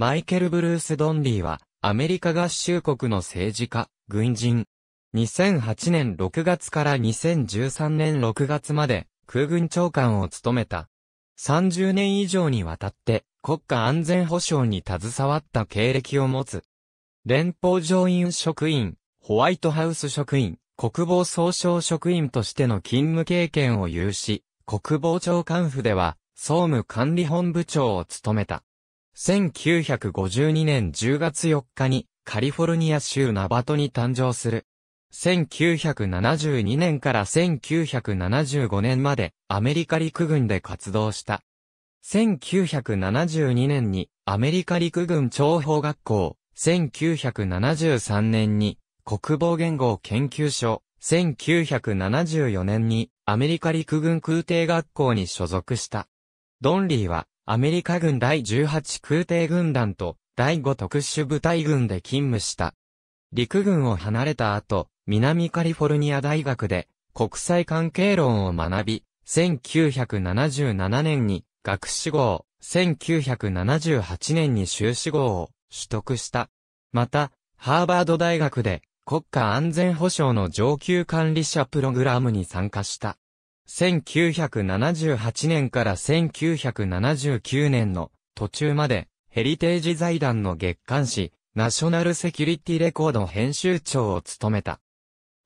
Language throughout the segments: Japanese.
マイケル・ブルース・ドンリーは、アメリカ合衆国の政治家、軍人。2008年6月から2013年6月まで、空軍長官を務めた。30年以上にわたって、国家安全保障に携わった経歴を持つ。連邦上院職員、ホワイトハウス職員、国防総省職員としての勤務経験を有し、国防長官府では、総務管理本部長を務めた。1952年10月4日にカリフォルニア州ナバトに誕生する。1972年から1975年までアメリカ陸軍で活動した。1972年にアメリカ陸軍諜報学校、1973年に国防言語研究所、1974年にアメリカ陸軍空挺学校に所属した。ドンリーはアメリカ軍第18空挺軍団と第5特殊部隊軍で勤務した。陸軍を離れた後、南カリフォルニア大学で国際関係論を学び、1977年に学士号1978年に修士号を取得した。また、ハーバード大学で国家安全保障の上級管理者プログラムに参加した。1978年から1979年の途中まで、ヘリテージ財団の月刊誌、ナショナルセキュリティレコード編集長を務めた。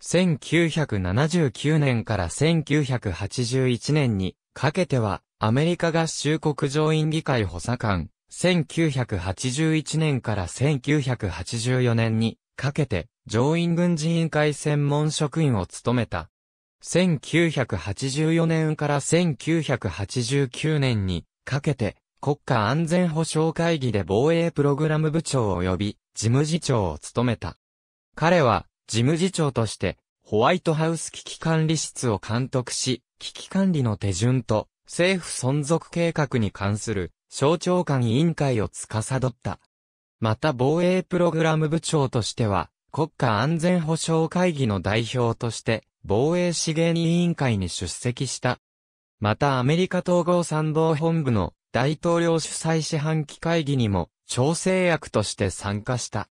1979年から1981年にかけては、アメリカ合衆国上院議会補佐官、1981年から1984年にかけて、上院軍事委員会専門職員を務めた。1984年から1989年にかけて国家安全保障会議で防衛プログラム部長及び事務次長を務めた。彼は事務次長としてホワイトハウス危機管理室を監督し、危機管理の手順と政府存続計画に関する省庁間委員会を司った。また防衛プログラム部長としては国家安全保障会議の代表として防衛資源委員会に出席した。またアメリカ統合参謀本部の大統領主催四半期会議にも調整役として参加した。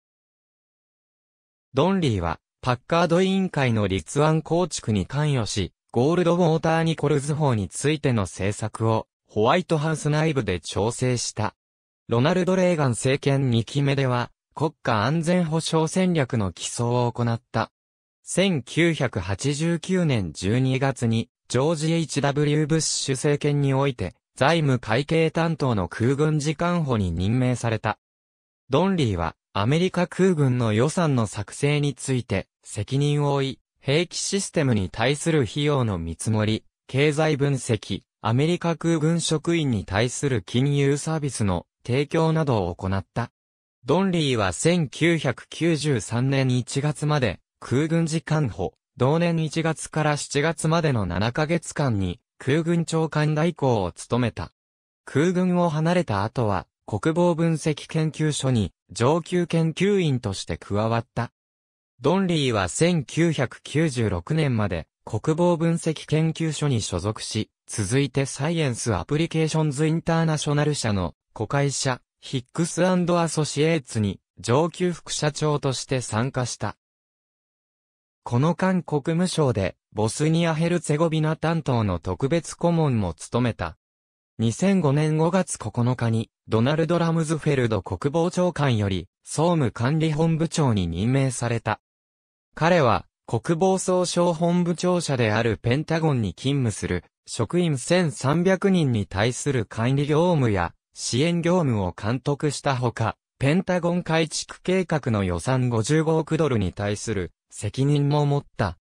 ドンリーは、パッカード委員会の立案構築に関与し、ゴールドウォーターニコルズ法についての政策を、ホワイトハウス内部で調整した。ロナルド・レーガン政権2期目では、国家安全保障戦略の起草を行った。1989年12月に、ジョージ・ H.W. ブッシュ政権において、財務会計担当の空軍次官補に任命された。ドンリーは、アメリカ空軍の予算の作成について、責任を負い、兵器システムに対する費用の見積もり、経済分析、アメリカ空軍職員に対する金融サービスの提供などを行った。ドンリーは1993年1月まで空軍次官補、同年1月から7月までの7ヶ月間に、空軍長官代行を務めた。空軍を離れた後は、国防分析研究所に上級研究員として加わった。ドンリーは1996年まで国防分析研究所に所属し、続いてサイエンスアプリケーションズインターナショナル社の子会社ヒックスアソシエイツに上級副社長として参加した。この間国務省で、ボスニア・ヘルツェゴビナ担当の特別顧問も務めた。2005年5月9日に、ドナルド・ラムズフェルド国防長官より、総務管理本部長に任命された。彼は、国防総省本部長者であるペンタゴンに勤務する、職員1300人に対する管理業務や、支援業務を監督したほか、ペンタゴン改築計画の予算55億ドルに対する責任も持った。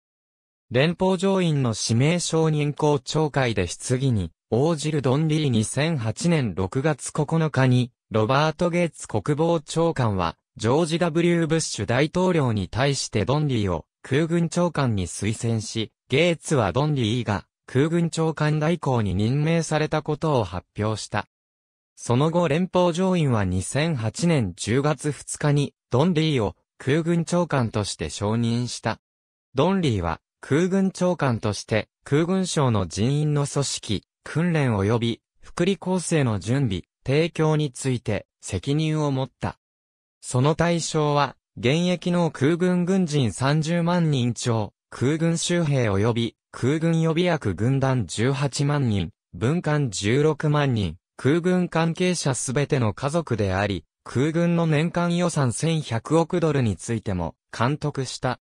連邦上院の指名承認公聴会で質疑に応じるドンリー2008年6月9日に、ロバート・ゲイツ国防長官は、ジョージ・ W・ ブッシュ大統領に対してドンリーを空軍長官に推薦し、ゲイツはドンリーが空軍長官代行に任命されたことを発表した。その後連邦上院は2008年10月2日にドンリーを空軍長官として承認した。ドンリーは、空軍長官として、空軍省の人員の組織、訓練及び、福利構成の準備、提供について、責任を持った。その対象は、現役の空軍軍人30万人超、空軍州兵及び空軍予備役軍団18万人、文官16万人、空軍関係者すべての家族であり、空軍の年間予算1100億ドルについても監督した。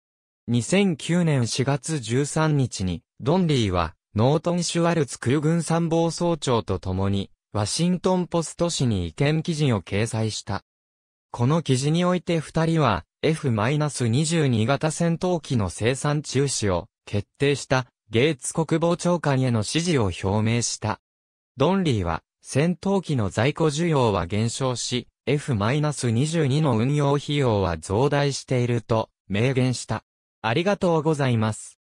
2009年4月13日に、ドンリーは、ノートン・シュワルツ空軍参謀総長と共に、ワシントン・ポスト紙に意見記事を掲載した。この記事において二人は、F-22 型戦闘機の生産中止を決定したゲイツ国防長官への指示を表明した。ドンリーは、戦闘機の在庫需要は減少し、F-22 の運用費用は増大していると明言した。ありがとうございます。